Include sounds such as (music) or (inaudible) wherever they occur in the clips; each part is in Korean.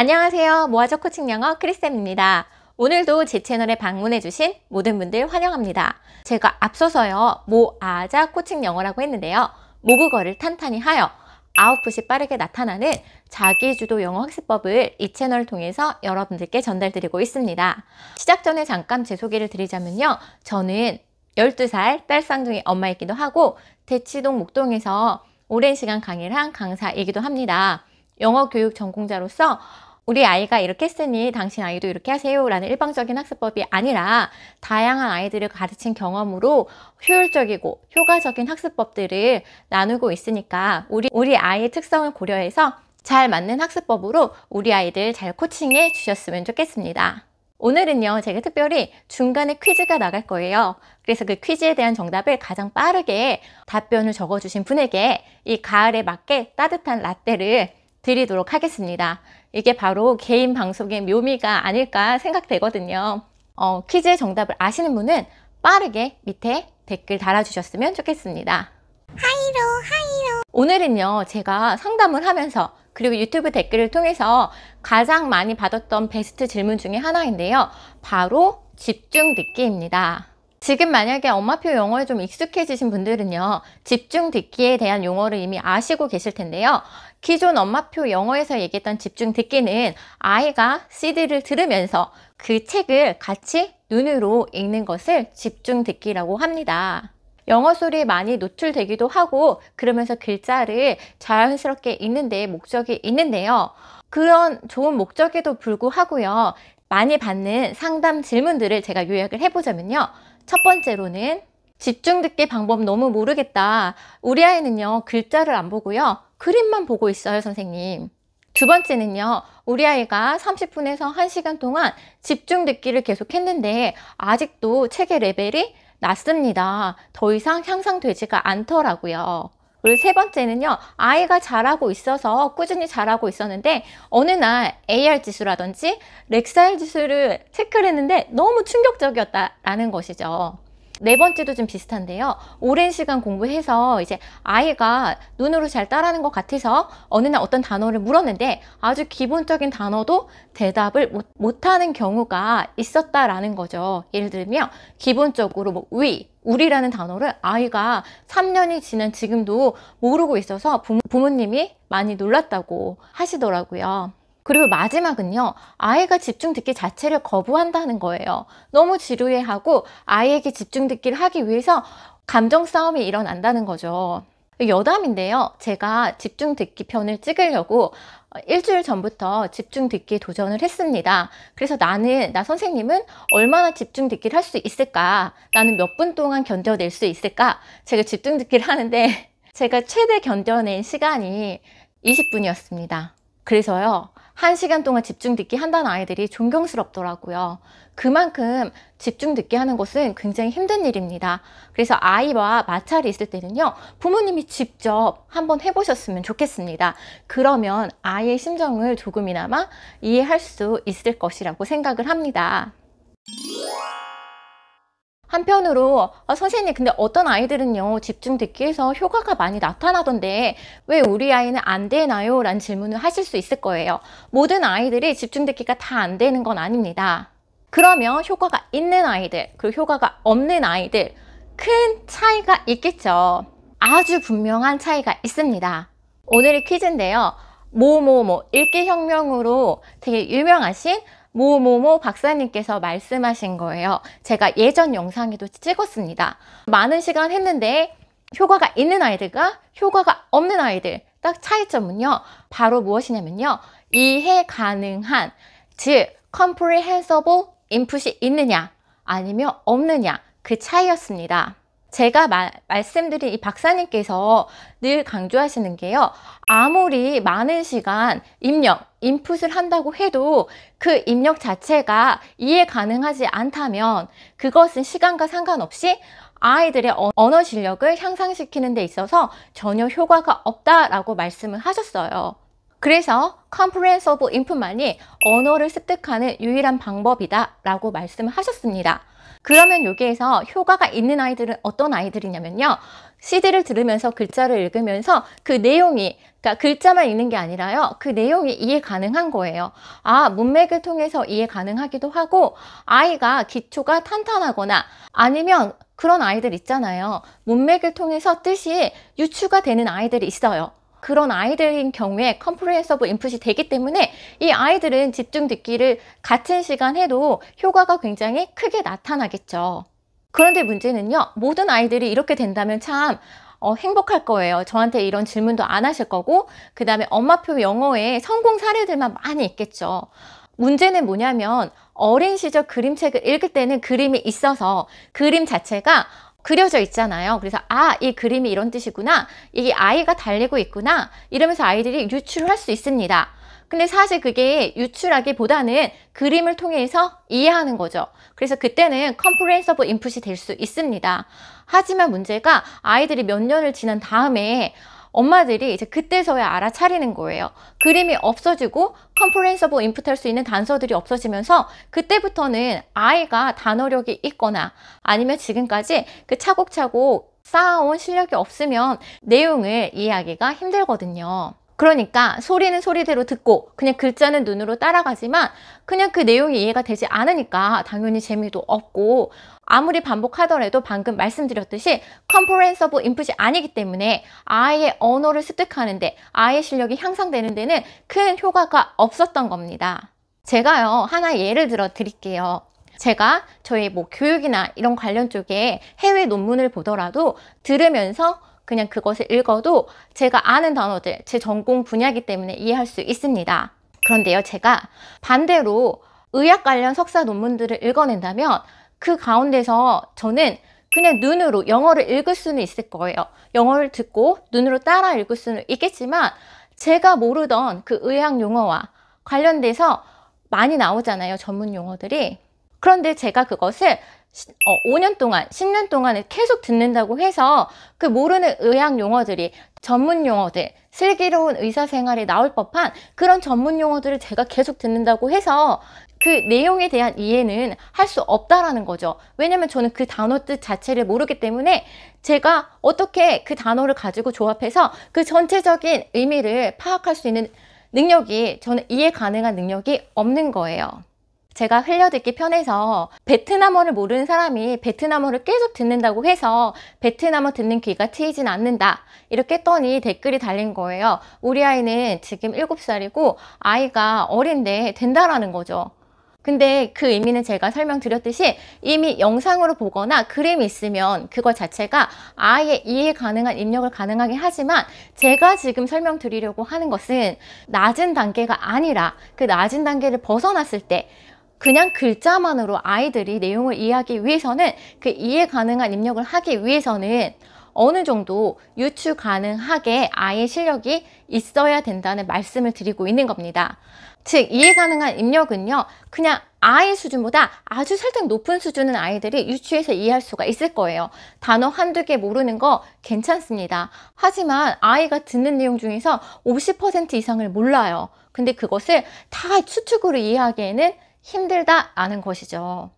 안녕하세요. 모아저 코칭 영어 크리스입니다. 오늘도 제 채널에 방문해주신 모든 분들 환영합니다. 제가 앞서서요, 모아자 코칭 영어라고 했는데요. 모국어를 탄탄히 하여 아웃풋이 빠르게 나타나는 자기주도 영어 학습법을 이 채널을 통해서 여러분들께 전달드리고 있습니다. 시작 전에 잠깐 제 소개를 드리자면요. 저는 12살 딸쌍둥이 엄마이기도 하고 대치동 목동에서 오랜 시간 강의를 한 강사이기도 합니다. 영어 교육 전공자로서 우리 아이가 이렇게 했으니 당신 아이도 이렇게 하세요 라는 일방적인 학습법이 아니라 다양한 아이들을 가르친 경험으로 효율적이고 효과적인 학습법들을 나누고 있으니까 우리, 우리 아이의 특성을 고려해서 잘 맞는 학습법으로 우리 아이들 잘 코칭해 주셨으면 좋겠습니다. 오늘은요 제가 특별히 중간에 퀴즈가 나갈 거예요 그래서 그 퀴즈에 대한 정답을 가장 빠르게 답변을 적어주신 분에게 이 가을에 맞게 따뜻한 라떼를 드리도록 하겠습니다 이게 바로 개인 방송의 묘미가 아닐까 생각되거든요. 어, 퀴즈의 정답을 아시는 분은 빠르게 밑에 댓글 달아주셨으면 좋겠습니다. 하이로 하이로 오늘은요 제가 상담을 하면서 그리고 유튜브 댓글을 통해서 가장 많이 받았던 베스트 질문 중에 하나인데요 바로 집중 듣기입니다 지금 만약에 엄마표 영어에 좀 익숙해지신 분들은요 집중 듣기에 대한 용어를 이미 아시고 계실 텐데요 기존 엄마표 영어에서 얘기했던 집중 듣기는 아이가 CD를 들으면서 그 책을 같이 눈으로 읽는 것을 집중 듣기라고 합니다. 영어 소리에 많이 노출되기도 하고 그러면서 글자를 자연스럽게 읽는데 목적이 있는데요. 그런 좋은 목적에도 불구하고요. 많이 받는 상담 질문들을 제가 요약을 해보자면요. 첫 번째로는 집중 듣기 방법 너무 모르겠다. 우리 아이는요, 글자를 안 보고요. 그림만 보고 있어요, 선생님. 두 번째는요, 우리 아이가 30분에서 1시간 동안 집중 듣기를 계속 했는데, 아직도 책의 레벨이 낮습니다. 더 이상 향상되지가 않더라고요. 그리고 세 번째는요, 아이가 잘하고 있어서 꾸준히 잘하고 있었는데, 어느 날 AR 지수라든지 렉사일 지수를 체크를 했는데 너무 충격적이었다라는 것이죠. 네 번째도 좀 비슷한데요. 오랜 시간 공부해서 이제 아이가 눈으로 잘 따라하는 것 같아서 어느 날 어떤 단어를 물었는데 아주 기본적인 단어도 대답을 못, 하는 경우가 있었다라는 거죠. 예를 들면 기본적으로 뭐 위, 우리라는 단어를 아이가 3년이 지난 지금도 모르고 있어서 부모, 부모님이 많이 놀랐다고 하시더라고요. 그리고 마지막은요. 아이가 집중 듣기 자체를 거부한다는 거예요. 너무 지루해하고 아이에게 집중 듣기를 하기 위해서 감정 싸움이 일어난다는 거죠. 여담인데요. 제가 집중 듣기 편을 찍으려고 어, 일주일 전부터 집중 듣기에 도전을 했습니다. 그래서 나는, 나 선생님은 얼마나 집중 듣기를 할 수 있을까? 나는 몇 분 동안 견뎌낼 수 있을까? 제가 집중 듣기를 하는데 (laughs) 제가 최대 견뎌낸 시간이 20분이었습니다. 그래서요. 1시간 동안 집중 듣기 한다는 아이들이 존경스럽더라고요. 그만큼 집중 듣기 하는 것은 굉장히 힘든 일입니다. 그래서 아이와 마찰이 있을 때는요. 부모님이 직접 한번 해보셨으면 좋겠습니다. 그러면 아이의 심정을 조금이나마 이해할 수 있을 것이라고 생각을 합니다. 한편으로 어, 선생님 근데 어떤 아이들은요 집중 듣기에서 효과가 많이 나타나던데 왜 우리 아이는 안 되나요? 라는 질문을 하실 수 있을 거예요 모든 아이들이 집중 듣기가 다 안 되는 건 아닙니다 그러면 효과가 있는 아이들 그리고 효과가 없는 아이들 큰 차이가 있겠죠 아주 분명한 차이가 있습니다 오늘의 퀴즈인데요 뭐뭐뭐 읽기혁명으로 되게 유명하신 모모모 박사님께서 말씀하신 거예요. 제가 예전 영상에도 찍었습니다. 많은 시간 했는데 효과가 있는 아이들과 효과가 없는 아이들 딱 차이점은요. 바로 무엇이냐면요. 이해 가능한 즉 comprehensible 인풋이 있느냐 아니면 없느냐 그 차이였습니다. 제가 마, 말씀드린 이 박사님께서 늘 강조하시는 게요. 아무리 많은 시간 입력, 인풋을 한다고 해도 그 입력 자체가 이해 가능하지 않다면 그것은 시간과 상관없이 아이들의 언어 실력을 향상시키는 데 있어서 전혀 효과가 없다라고 말씀을 하셨어요. 그래서 comprehensible input만이 언어를 습득하는 유일한 방법이다 라고 말씀을 하셨습니다. 그러면 여기에서 효과가 있는 아이들은 어떤 아이들이냐면요. CD를 들으면서 글자를 읽으면서 그 내용이 그러니까 글자만 읽는 게 아니라요. 그 내용이 이해 가능한 거예요. 아, 문맥을 통해서 이해 가능하기도 하고 아이가 기초가 탄탄하거나 아니면 그런 아이들 있잖아요. 문맥을 통해서 뜻이 유추가 되는 아이들이 있어요. 그런 아이들인 경우에 컴프레서브 인풋이 되기 때문에 이 아이들은 집중 듣기를 같은 시간 해도 효과가 굉장히 크게 나타나겠죠. 그런데 문제는요. 모든 아이들이 이렇게 된다면 참 어, 행복할 거예요. 저한테 이런 질문도 안 하실 거고 그 다음에 엄마표 영어에 성공 사례들만 많이 있겠죠. 문제는 뭐냐면 어린 시절 그림책을 읽을 때는 그림이 있어서 그림 자체가 그려져 있잖아요. 그래서 아, 이 그림이 이런 뜻이구나. 이게 아이가 달리고 있구나. 이러면서 아이들이 유출을할 수 있습니다. 근데 사실 그게 유출하기보다는 그림을 통해서 이해하는 거죠. 그래서 그때는 컴프레인서블 인풋이 될 수 있습니다. 하지만 문제가 아이들이 몇 년을 지난 다음에 엄마들이 이제 그때서야 알아차리는 거예요. 그림이 없어지고 컴프레인서블 인풋할 수 있는 단서들이 없어지면서 그때부터는 아이가 단어력이 있거나 아니면 지금까지 그 차곡차곡 쌓아온 실력이 없으면 내용을 이해하기가 힘들거든요. 그러니까 소리는 소리대로 듣고 그냥 글자는 눈으로 따라가지만 그냥 그 내용이 이해가 되지 않으니까 당연히 재미도 없고 아무리 반복하더라도 방금 말씀드렸듯이 컴포렌서블 인풋이 아니기 때문에 아이의 언어를 습득하는데 아이의 실력이 향상되는 데는 큰 효과가 없었던 겁니다. 제가요 하나 예를 들어 드릴게요. 제가 저희 뭐 교육이나 이런 관련 쪽에 해외 논문을 보더라도 들으면서 그냥 그것을 읽어도 제가 아는 단어들, 제 전공 분야이기 때문에 이해할 수 있습니다. 그런데요, 제가 반대로 의학 관련 석사 논문들을 읽어낸다면 그 가운데서 저는 그냥 눈으로 영어를 읽을 수는 있을 거예요. 영어를 듣고 눈으로 따라 읽을 수는 있겠지만 제가 모르던 그 의학 용어와 관련돼서 많이 나오잖아요. 전문 용어들이. 그런데 제가 그것을 어, 5년 동안, 10년 동안을 계속 듣는다고 해서 그 모르는 의학 용어들이 전문 용어들, 슬기로운 의사생활에 나올 법한 그런 전문 용어들을 제가 계속 듣는다고 해서 그 내용에 대한 이해는 할 수 없다라는 거죠. 왜냐면 저는 그 단어 뜻 자체를 모르기 때문에 제가 어떻게 그 단어를 가지고 조합해서 그 전체적인 의미를 파악할 수 있는 능력이 저는 이해 가능한 능력이 없는 거예요. 제가 흘려듣기 편해서 베트남어를 모르는 사람이 베트남어를 계속 듣는다고 해서 베트남어 듣는 귀가 트이진 않는다 이렇게 했더니 댓글이 달린 거예요 우리 아이는 지금 7살이고 아이가 어린데 된다라는 거죠 근데 그 의미는 제가 설명드렸듯이 이미 영상으로 보거나 그림이 있으면 그거 자체가 아예 이해 가능한 입력을 가능하긴 하지만 제가 지금 설명드리려고 하는 것은 낮은 단계가 아니라 그 낮은 단계를 벗어났을 때 그냥 글자만으로 아이들이 내용을 이해하기 위해서는 그 이해 가능한 입력을 하기 위해서는 어느 정도 유추 가능하게 아이의 실력이 있어야 된다는 말씀을 드리고 있는 겁니다. 즉 이해 가능한 입력은요 그냥 아이 수준보다 아주 살짝 높은 수준은 아이들이 유추해서 이해할 수가 있을 거예요 단어 한두 개 모르는 거 괜찮습니다 하지만 아이가 듣는 내용 중에서 50% 이상을 몰라요 근데 그것을 다 추측으로 이해하기에는 힘들다 라는 것이죠.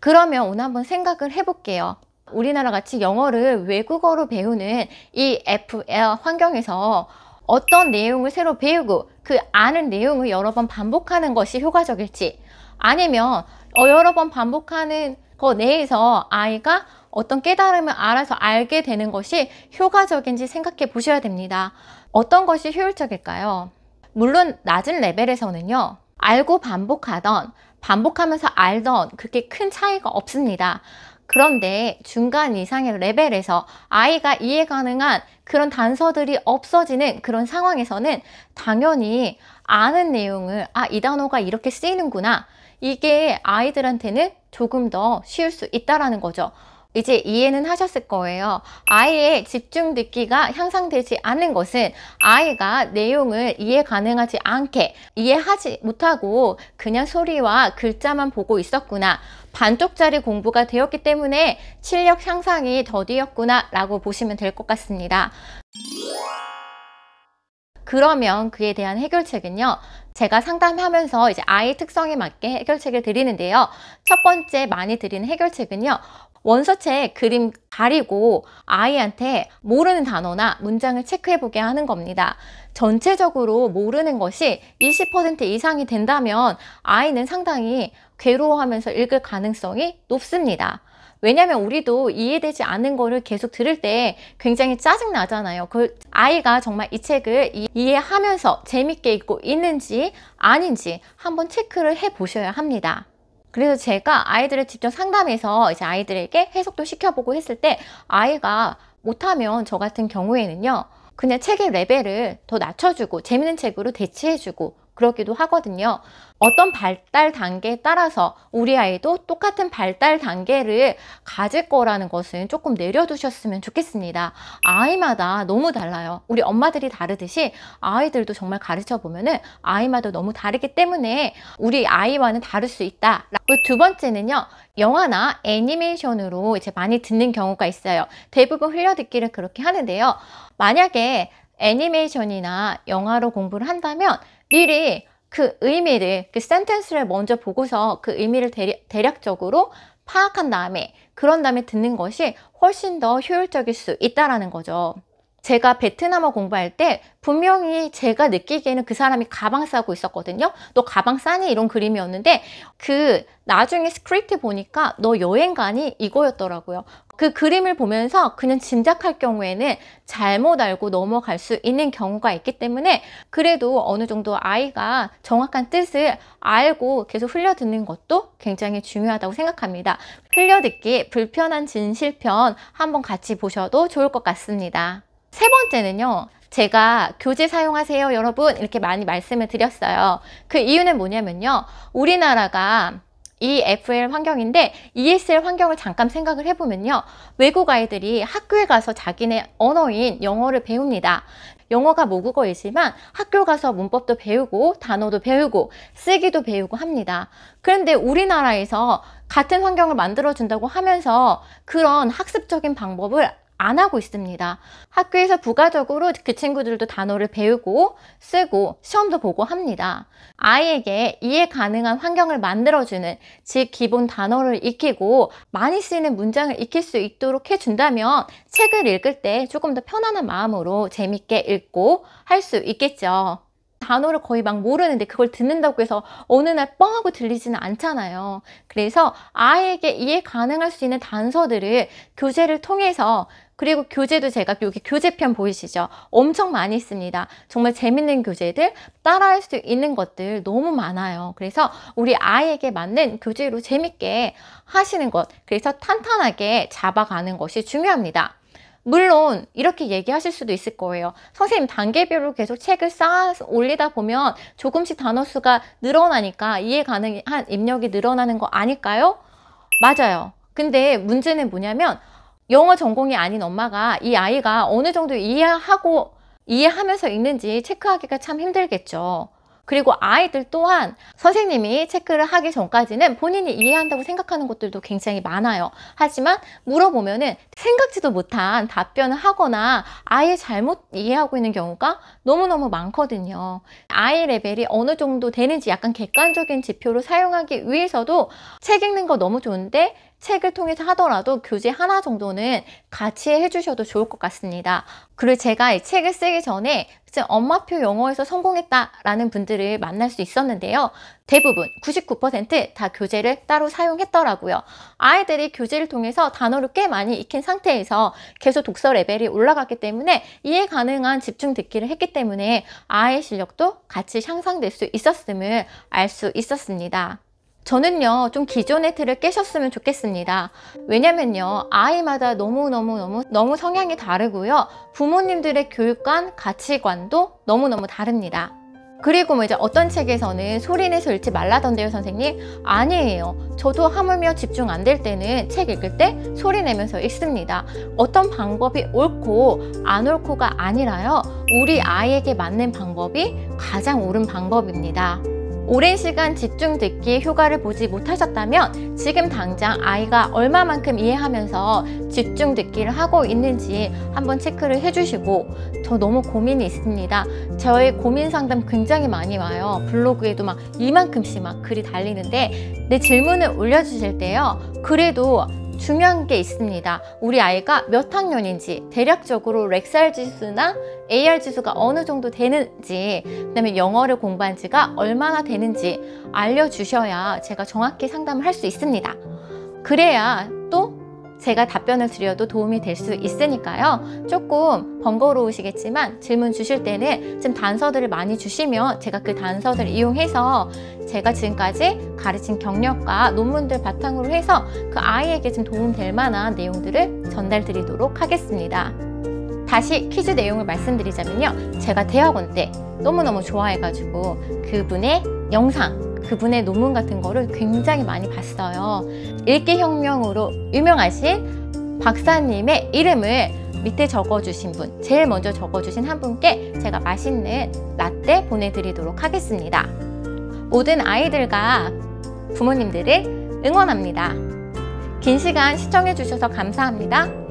그러면 오늘 한번 생각을 해볼게요. 우리나라 같이 영어를 외국어로 배우는 이 FL 환경에서 어떤 내용을 새로 배우고 그 아는 내용을 여러 번 반복하는 것이 효과적일지 아니면 어, 여러 번 반복하는 거 내에서 아이가 어떤 깨달음을 알아서 알게 되는 것이 효과적인지 생각해 보셔야 됩니다. 어떤 것이 효율적일까요? 물론 낮은 레벨에서는요 알고 반복하던 반복하면서 알던 그렇게 큰 차이가 없습니다 그런데 중간 이상의 레벨에서 아이가 이해가능한 그런 단서들이 없어지는 그런 상황에서는 당연히 아는 내용을 아 이 단어가 이렇게 쓰이는구나 이게 아이들한테는 조금 더 쉬울 수 있다라는 거죠 이제 이해는 하셨을 거예요. 아이의 집중 듣기가 향상되지 않은 것은 아이가 내용을 이해 가능하지 않게 이해하지 못하고 그냥 소리와 글자만 보고 있었구나. 반쪽짜리 공부가 되었기 때문에 실력 향상이 더디었구나 라고 보시면 될 것 같습니다. 그러면 그에 대한 해결책은요. 제가 상담하면서 이제 아이 특성에 맞게 해결책을 드리는데요. 첫 번째 많이 드리는 해결책은요. 원서책 그림 가리고 아이한테 모르는 단어나 문장을 체크해보게 하는 겁니다. 전체적으로 모르는 것이 20% 이상이 된다면 아이는 상당히 괴로워하면서 읽을 가능성이 높습니다. 왜냐면 하 우리도 이해되지 않은 거를 계속 들을 때 굉장히 짜증 나잖아요 그 아이가 정말 이 책을 이해하면서 재밌게 읽고 있는지 아닌지 한번 체크를 해 보셔야 합니다 그래서 제가 아이들을 직접 상담해서 이제 아이들에게 해석도 시켜보고 했을 때 아이가 못하면 저 같은 경우에는요 그냥 책의 레벨을 더 낮춰주고 재밌는 책으로 대체해주고 그렇기도 하거든요. 어떤 발달 단계에 따라서 우리 아이도 똑같은 발달 단계를 가질 거라는 것은 조금 내려두셨으면 좋겠습니다. 아이마다 너무 달라요. 우리 엄마들이 다르듯이 아이들도 정말 가르쳐 보면은 아이마다 너무 다르기 때문에 우리 아이와는 다를 수 있다. 두 번째는요. 영화나 애니메이션으로 이제 많이 듣는 경우가 있어요. 대부분 흘려듣기를 그렇게 하는데요. 만약에 애니메이션이나 영화로 공부를 한다면 미리 그 의미를 그 센텐스를 먼저 보고서 그 의미를 대략, 적으로 파악한 다음에 그런 다음에 듣는 것이 훨씬 더 효율적일 수 있다라는 거죠. 제가 베트남어 공부할 때 분명히 제가 느끼기에는 그 사람이 가방 싸고 있었거든요. 너 가방 싸니? 이런 그림이었는데 그 나중에 스크립트 보니까 너 여행 가니? 이거였더라고요. 그 그림을 보면서 그냥 짐작할 경우에는 잘못 알고 넘어갈 수 있는 경우가 있기 때문에 그래도 어느 정도 아이가 정확한 뜻을 알고 계속 흘려듣는 것도 굉장히 중요하다고 생각합니다. 흘려듣기 불편한 진실편 한번 같이 보셔도 좋을 것 같습니다. 세 번째는요. 제가 교재 사용하세요 여러분 이렇게 많이 말씀을 드렸어요. 그 이유는 뭐냐면요. 우리나라가 EFL 환경인데 ESL 환경을 잠깐 생각을 해보면요. 외국 아이들이 학교에 가서 자기네 언어인 영어를 배웁니다. 영어가 모국어이지만 학교 가서 문법도 배우고 단어도 배우고 쓰기도 배우고 합니다. 그런데 우리나라에서 같은 환경을 만들어준다고 하면서 그런 학습적인 방법을 안 하고 있습니다. 학교에서 부가적으로 그 친구들도 단어를 배우고 쓰고 시험도 보고 합니다. 아이에게 이해 가능한 환경을 만들어주는 즉 기본 단어를 익히고 많이 쓰이는 문장을 익힐 수 있도록 해준다면 책을 읽을 때 조금 더 편안한 마음으로 재밌게 읽고 할 수 있겠죠. 단어를 거의 막 모르는데 그걸 듣는다고 해서 어느 날 뻥하고 들리지는 않잖아요. 그래서 아이에게 이해 가능할 수 있는 단서들을 교재를 통해서 그리고 교재도 제가 여기 교재편 보이시죠? 엄청 많이 있습니다. 정말 재밌는 교재들, 따라할 수 있는 것들 너무 많아요. 그래서 우리 아이에게 맞는 교재로 재밌게 하시는 것, 그래서 탄탄하게 잡아가는 것이 중요합니다. 물론 이렇게 얘기하실 수도 있을 거예요. 선생님 단계별로 계속 책을 쌓아 올리다 보면 조금씩 단어 수가 늘어나니까 이해 가능한 입력이 늘어나는 거 아닐까요? 맞아요. 근데 문제는 뭐냐면 영어 전공이 아닌 엄마가 이 아이가 어느 정도 이해하고 이해하면서 있는지 체크하기가 참 힘들겠죠. 그리고 아이들 또한 선생님이 체크를 하기 전까지는 본인이 이해한다고 생각하는 것들도 굉장히 많아요. 하지만 물어보면은 생각지도 못한 답변을 하거나 아예 잘못 이해하고 있는 경우가 너무너무 많거든요. 아이 레벨이 어느 정도 되는지 약간 객관적인 지표로 사용하기 위해서도 책 읽는 거 너무 좋은데 책을 통해서 하더라도 교재 하나 정도는 같이 해주셔도 좋을 것 같습니다. 그리고 제가 이 책을 쓰기 전에 엄마표 영어에서 성공했다라는 분들을 만날 수 있었는데요. 대부분 99%다 교재를 따로 사용했더라고요. 아이들이 교재를 통해서 단어를 꽤 많이 익힌 상태에서 계속 독서 레벨이 올라갔기 때문에 이해 가능한 집중 듣기를 했기 때문에 아이 실력도 같이 향상될 수 있었음을 알 수 있었습니다. 저는요 좀 기존의 틀을 깨셨으면 좋겠습니다 왜냐면요 아이마다 너무너무너무 너무 성향이 다르고요 부모님들의 교육관 가치관도 너무너무 다릅니다 그리고 뭐 이제 어떤 책에서는 소리 내서 읽지 말라던데요 선생님 아니에요 저도 하물며 집중 안 될 때는 책 읽을 때 소리 내면서 읽습니다 어떤 방법이 옳고 안 옳고가 아니라요 우리 아이에게 맞는 방법이 가장 옳은 방법입니다 오랜 시간 집중 듣기 효과를 보지 못하셨다면 지금 당장 아이가 얼마만큼 이해하면서 집중 듣기를 하고 있는지 한번 체크를 해주시고 저 너무 고민이 있습니다. 저의 고민 상담 굉장히 많이 와요. 블로그에도 막 이만큼씩 막 글이 달리는데 내 질문을 올려주실 때요. 그래도 중요한 게 있습니다. 우리 아이가 몇 학년인지 대략적으로 렉살 지수나 AR 지수가 어느 정도 되는지 그다음에 영어를 공부한 지가 얼마나 되는지 알려주셔야 제가 정확히 상담을 할 수 있습니다. 그래야 또 제가 답변을 드려도 도움이 될 수 있으니까요. 조금 번거로우시겠지만 질문 주실 때는 지 단서들을 많이 주시면 제가 그 단서들을 이용해서 제가 지금까지 가르친 경력과 논문들 바탕으로 해서 그 아이에게 좀 도움될 만한 내용들을 전달 드리도록 하겠습니다. 다시 퀴즈 내용을 말씀드리자면요 제가 대학원 때 너무너무 좋아해가지고 그분의 영상 그분의 논문 같은 거를 굉장히 많이 봤어요 일개혁명으로 유명하신 박사님의 이름을 밑에 적어주신 분 제일 먼저 적어주신 한 분께 제가 맛있는 라떼 보내드리도록 하겠습니다 모든 아이들과 부모님들을 응원합니다 긴 시간 시청해주셔서 감사합니다